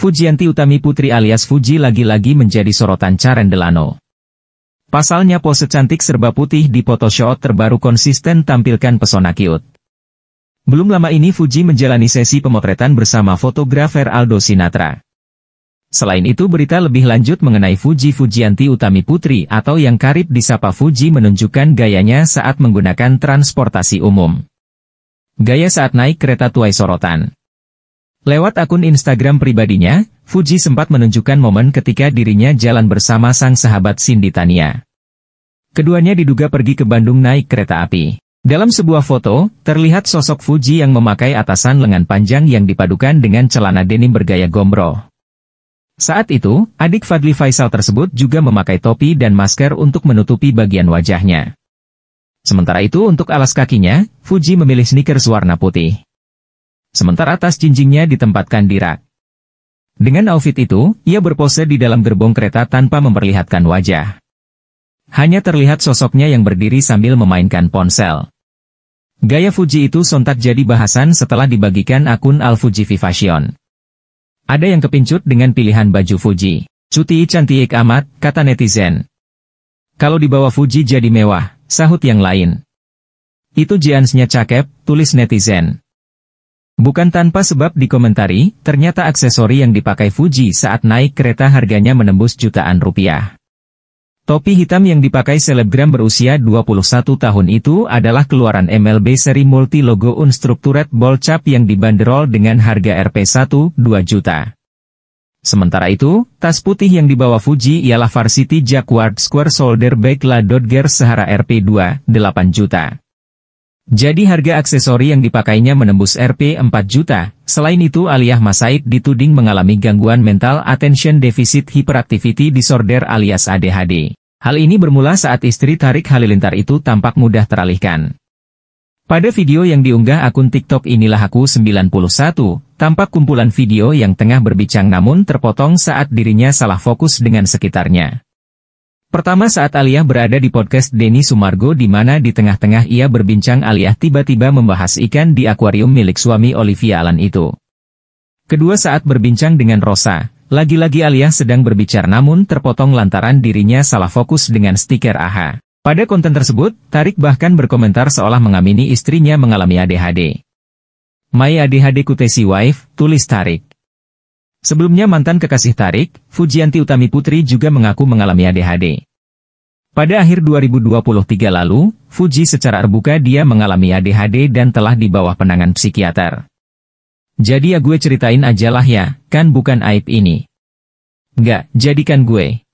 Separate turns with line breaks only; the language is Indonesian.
Fujianti Utami Putri alias Fuji lagi-lagi menjadi sorotan Caren Delano. Pasalnya pose cantik serba putih di Photoshop terbaru konsisten tampilkan pesona cute. Belum lama ini Fuji menjalani sesi pemotretan bersama fotografer Aldo Sinatra. Selain itu berita lebih lanjut mengenai Fuji Fujianti Utami Putri atau yang karib disapa Fuji menunjukkan gayanya saat menggunakan transportasi umum. Gaya saat naik kereta tuai sorotan. Lewat akun Instagram pribadinya, Fuji sempat menunjukkan momen ketika dirinya jalan bersama sang sahabat Cindy Tania. Keduanya diduga pergi ke Bandung naik kereta api. Dalam sebuah foto, terlihat sosok Fuji yang memakai atasan lengan panjang yang dipadukan dengan celana denim bergaya gombro. Saat itu, adik Fadli Faisal tersebut juga memakai topi dan masker untuk menutupi bagian wajahnya. Sementara itu untuk alas kakinya, Fuji memilih sneakers warna putih. Sementara tas cincinnya ditempatkan di rak. Dengan outfit itu, ia berpose di dalam gerbong kereta tanpa memperlihatkan wajah. Hanya terlihat sosoknya yang berdiri sambil memainkan ponsel. Gaya Fuji itu sontak jadi bahasan setelah dibagikan akun Al Fuji Fashion. Ada yang kepincut dengan pilihan baju Fuji. Cuti cantik amat, kata netizen. Kalau dibawa Fuji jadi mewah, sahut yang lain. Itu jeansnya cakep, tulis netizen. Bukan tanpa sebab dikomentari, ternyata aksesori yang dipakai Fuji saat naik kereta harganya menembus jutaan rupiah. Topi hitam yang dipakai selebgram berusia 21 tahun itu adalah keluaran MLB seri multi-logo Unstructured Ball Cap yang dibanderol dengan harga rp 1,2 juta. Sementara itu, tas putih yang dibawa Fuji ialah Varsity Jaguar Square Shoulder Bag La Dodger Sahara rp 2,8 juta. Jadi harga aksesori yang dipakainya menembus Rp 4 juta. Selain itu Aliyah Masaid dituding mengalami gangguan mental attention deficit hyperactivity disorder alias ADHD. Hal ini bermula saat istri Tarik Halilintar itu tampak mudah teralihkan. Pada video yang diunggah akun TikTok inilah aku 91, tampak kumpulan video yang tengah berbicang namun terpotong saat dirinya salah fokus dengan sekitarnya. Pertama saat Aliyah berada di podcast Denny Sumargo di mana di tengah-tengah ia berbincang Aliyah tiba-tiba membahas ikan di akuarium milik suami Olivia Alan itu. Kedua saat berbincang dengan Rosa, lagi-lagi Aliyah sedang berbicara namun terpotong lantaran dirinya salah fokus dengan stiker AHA. Pada konten tersebut, Tarik bahkan berkomentar seolah mengamini istrinya mengalami ADHD. My ADHD Kutesi Wife, tulis Tarik. Sebelumnya mantan kekasih Tarik, Fujianti Utami Putri juga mengaku mengalami ADHD. Pada akhir 2023 lalu, Fuji secara terbuka dia mengalami ADHD dan telah di bawah penangan psikiater. Jadi ya gue ceritain ajalah ya, kan bukan aib ini. Nggak, jadikan gue.